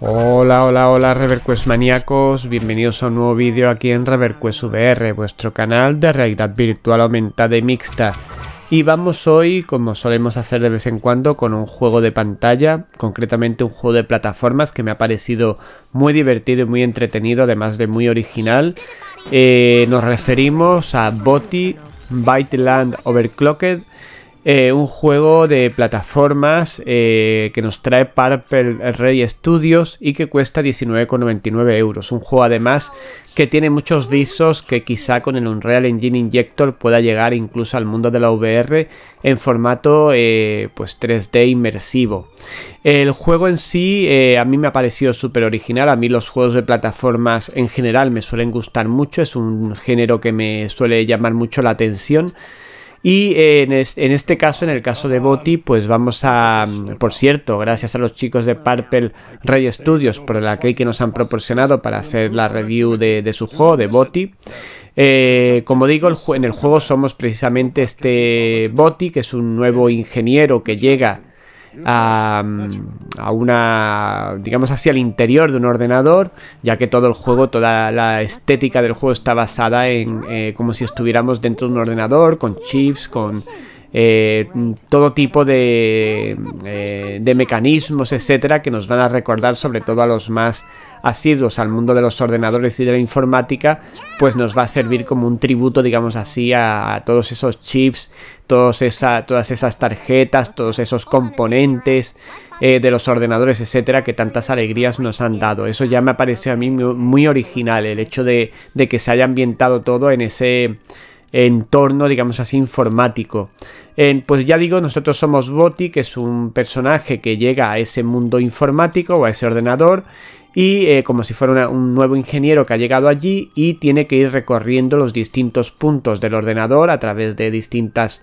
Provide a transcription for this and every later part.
Hola, hola, hola Reverquest maníacos, bienvenidos a un nuevo vídeo aquí en Reverquest VR, vuestro canal de realidad virtual aumentada y mixta. Y vamos hoy, como solemos hacer de vez en cuando, con un juego de pantalla, concretamente un juego de plataformas que me ha parecido muy divertido y muy entretenido, además de muy original. Eh, nos referimos a Boti Byteland Overclocked, eh, un juego de plataformas eh, que nos trae Purple Ray Studios y que cuesta 19,99 euros. Un juego además que tiene muchos visos que quizá con el Unreal Engine Injector pueda llegar incluso al mundo de la VR en formato eh, pues 3D inmersivo. El juego en sí a mí me ha parecido súper original. A mí los juegos de plataformas en general me suelen gustar mucho. Es un género que me suele llamar mucho la atención. Y eh, en este, caso, en el caso de Boti, pues vamos a, mm, por cierto, gracias a los chicos de Purple Ray Studios por la que nos han proporcionado para hacer la review de, su juego, de Boti. Eh, como digo, en el juego somos precisamente este Boti, que es un nuevo ingeniero que llega a, una, digamos hacia el interior de un ordenador, ya que todo el juego, toda la estética del juego está basada en eh, como si estuviéramos dentro de un ordenador, con chips, con eh, todo tipo de, eh, de mecanismos, etcétera, que nos van a recordar, sobre todo a los más asiduos al mundo de los ordenadores y de la informática, pues nos va a servir como un tributo, digamos así, a, todos esos chips, todas esas tarjetas, todos esos componentes eh, de los ordenadores, etcétera, que tantas alegrías nos han dado. Eso ya me pareció a mí muy original, el hecho de, de que se haya ambientado todo en ese entorno, digamos así, informático. pues ya digo, nosotros somos Boti, que es un personaje que llega a ese mundo informático o a ese ordenador y eh, como si fuera un nuevo ingeniero que ha llegado allí y tiene que ir recorriendo los distintos puntos del ordenador a través de distintas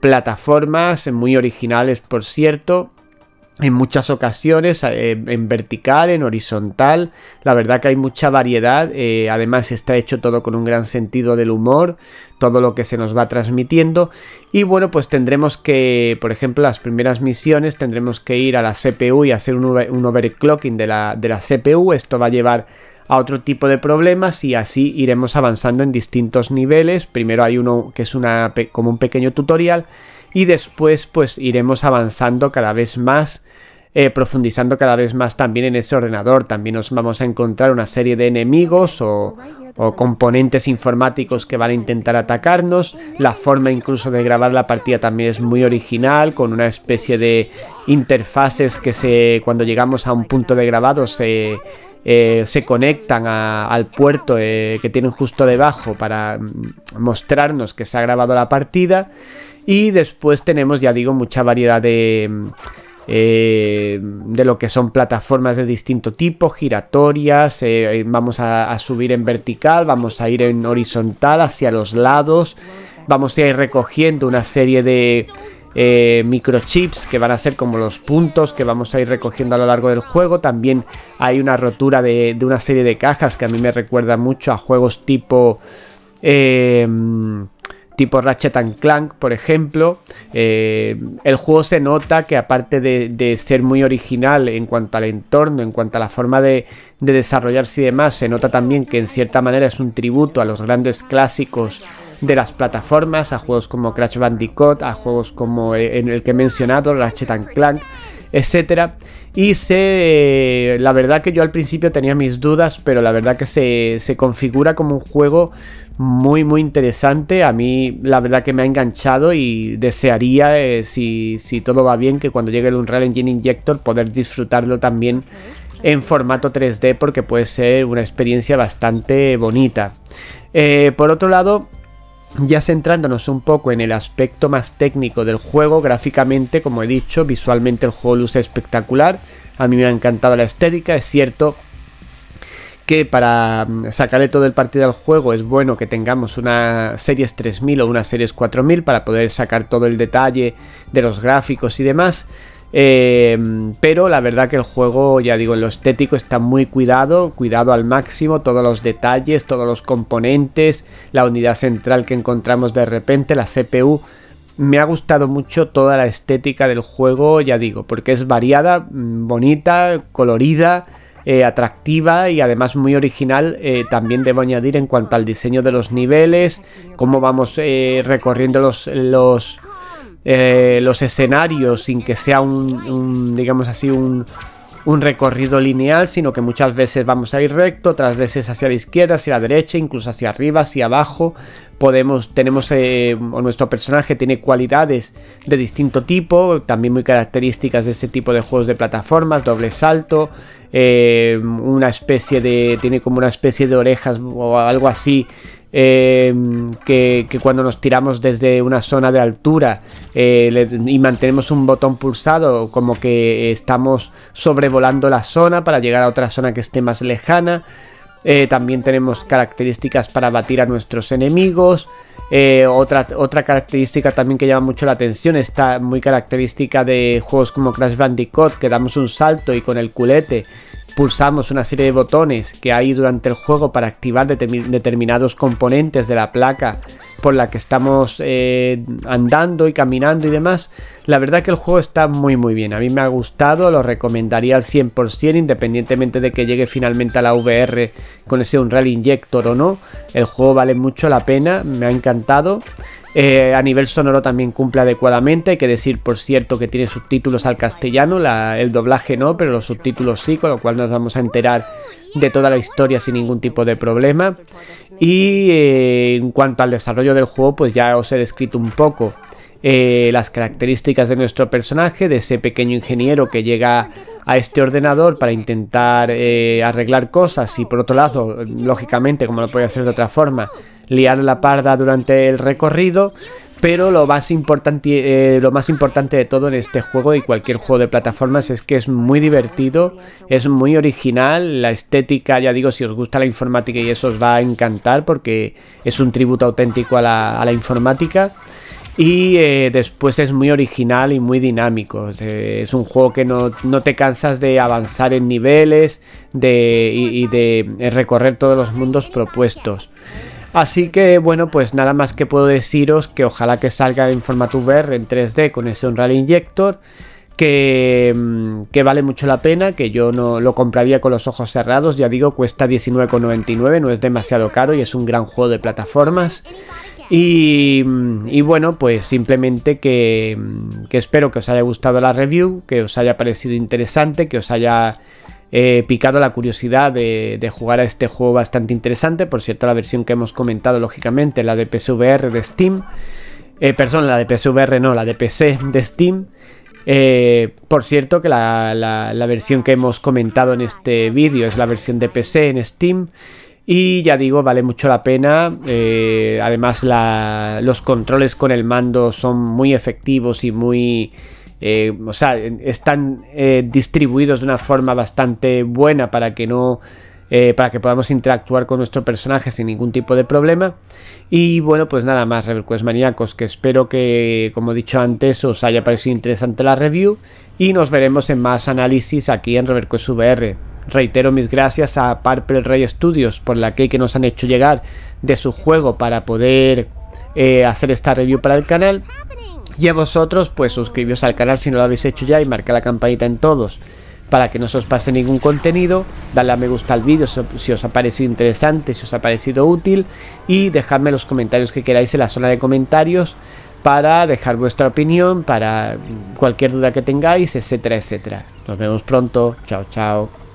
plataformas muy originales por cierto en muchas ocasiones, eh, en vertical, en horizontal. La verdad que hay mucha variedad. Eh, además está hecho todo con un gran sentido del humor, todo lo que se nos va transmitiendo. Y bueno, pues tendremos que, por ejemplo, las primeras misiones tendremos que ir a la CPU y hacer un, overclocking de la, CPU. Esto va a llevar a otro tipo de problemas y así iremos avanzando en distintos niveles. Primero hay uno que es una, como un pequeño tutorial y después pues iremos avanzando cada vez más eh, profundizando cada vez más también en ese ordenador. También nos vamos a encontrar una serie de enemigos o, componentes informáticos que van a intentar atacarnos. La forma incluso de grabar la partida también es muy original, con una especie de interfaces que se, cuando llegamos a un punto de grabado se... Eh, conectan al puerto eh, que tienen justo debajo para mm, mostrarnos que se ha grabado la partida y después tenemos, ya digo, mucha variedad de... Mm, eh, de lo que son plataformas de distinto tipo, giratorias, eh, eh, vamos a, subir en vertical, vamos a ir en horizontal hacia los lados, vamos a ir recogiendo una serie de microchips que van a ser como los puntos que vamos a ir recogiendo a lo largo del juego, también hay una rotura de, una serie de cajas que a mí me recuerda mucho a juegos tipo tipo Ratchet and Clank, por ejemplo, eh, el juego se nota que aparte de, ser muy original en cuanto al entorno, en cuanto a la forma de, desarrollarse y demás, se nota también que en cierta manera es un tributo a los grandes clásicos de las plataformas, a juegos como Crash Bandicoot, a juegos como eh, en el que he mencionado, Ratchet and Clank, etc. Y se. Eh, la verdad que yo al principio tenía mis dudas, pero la verdad que se, se configura como un juego muy muy interesante. A mí la verdad que me ha enganchado y desearía, eh, si, todo va bien, que cuando llegue el Unreal Engine Injector poder disfrutarlo también en formato 3D porque puede ser una experiencia bastante bonita. Eh, por otro lado, ya centrándonos un poco en el aspecto más técnico del juego, gráficamente, como he dicho, visualmente el juego luce espectacular. A mí me ha encantado la estética, es cierto que para mm, sacarle todo el partido al juego es bueno que tengamos una series 3000 o una series 4000 para poder sacar todo el detalle de los gráficos y demás. Eh, pero la verdad que el juego, ya digo, en lo estético está muy cuidado, cuidado al máximo, todos los detalles, todos los componentes, la unidad central que encontramos de repente, la CPU. Me ha gustado mucho toda la estética del juego, ya digo, porque es variada, mm, bonita, colorida eh, atractiva y además muy original. Eh, también debo añadir en cuanto al diseño de los niveles, cómo vamos eh, recorriendo los, los, los escenarios sin que sea un digamos así, un, un recorrido lineal, sino que muchas veces vamos a ir recto, otras veces hacia la izquierda, hacia la derecha, incluso hacia arriba, hacia abajo. Podemos, tenemos, eh, o nuestro personaje tiene cualidades de distinto tipo, también muy características de ese tipo de juegos de plataformas, doble salto, eh, una especie de, tiene como una especie de orejas o algo así Em, que, cuando nos tiramos desde una zona de altura eh, y mantenemos un botón pulsado, como que estamos sobrevolando la zona para llegar a otra zona que esté más lejana. Eh, también tenemos características para batir a nuestros enemigos. Eh, otra, otra característica también que llama mucho la atención, está muy característica de juegos como Crash Bandicoot, que damos un salto y con el culete pulsamos una serie de botones que hay durante el juego para activar determinados componentes de la placa por la que estamos eh, andando y caminando y demás. La verdad que el juego está muy muy bien, a mí me ha gustado, lo recomendaría al 100% independientemente de que llegue finalmente a la VR con ese Unreal Injector o no. El juego vale mucho la pena, me ha encantado. Eh, a nivel sonoro también cumple adecuadamente. Hay que decir, por cierto, que tiene subtítulos al castellano, el doblaje no, pero los subtítulos sí, con lo cual nos vamos a enterar de toda la historia sin ningún tipo de problema. Y eh, en cuanto al desarrollo del juego, pues ya os he descrito un poco eh, las características de nuestro personaje, de ese pequeño ingeniero que llega a este ordenador para intentar arreglar cosas y por otro lado, lógicamente, como lo podía hacer de otra forma, liar la parda durante el recorrido. Pero lo más, importante, eh, lo más importante de todo en este juego y cualquier juego de plataformas es que es muy divertido, es muy original, la estética, ya digo, si os gusta la informática y eso os va a encantar porque es un tributo auténtico a la, informática. Y eh, después es muy original y muy dinámico. es eh, un juego que no, te cansas de avanzar en niveles de, y de recorrer todos los mundos propuestos. Así que bueno, pues nada más que puedo deciros que ojalá que salga en formato VR en 3D con ese Unreal Injector. Mm, que, vale mucho la pena, que yo no lo compraría con los ojos cerrados, ya digo, cuesta 19,99, no es demasiado caro y es un gran juego de plataformas. Y, mm, bueno, pues simplemente que, mm, que espero que os haya gustado la review, que os haya parecido interesante, que os haya he eh, picado la curiosidad de, jugar a este juego bastante interesante. Por cierto, la versión que hemos comentado, lógicamente, la de PSVR de Steam. Eh, perdón, la de PSVR no, la de PC de Steam. Eh, por cierto, que la, versión que hemos comentado en este vídeo es la versión de PC en Steam. Y ya digo, vale mucho la pena. Eh, además, los controles con el mando son muy efectivos y muy eh, o sea, están eh, distribuidos de una forma bastante buena para que no... Eh, para que podamos interactuar con nuestro personaje sin ningún tipo de problema. Y bueno, pues nada más, Rebel Maníacos, que espero que, como he dicho antes, os haya parecido interesante la review y nos veremos en más análisis aquí en Rebel VR. Reitero mis gracias a Purple Ray Studios por la que, que nos han hecho llegar de su juego para poder hacer esta review para el canal. Y a vosotros, pues suscribíos al canal si no lo habéis hecho ya y marca la campanita en todos para que no se os pase ningún contenido, Dadle a me gusta al vídeo si os ha parecido interesante, si os ha parecido útil y dejadme los comentarios que queráis en la zona de comentarios para dejar vuestra opinión, para cualquier duda que tengáis, etcétera, etcétera. Nos vemos pronto, chao, chao.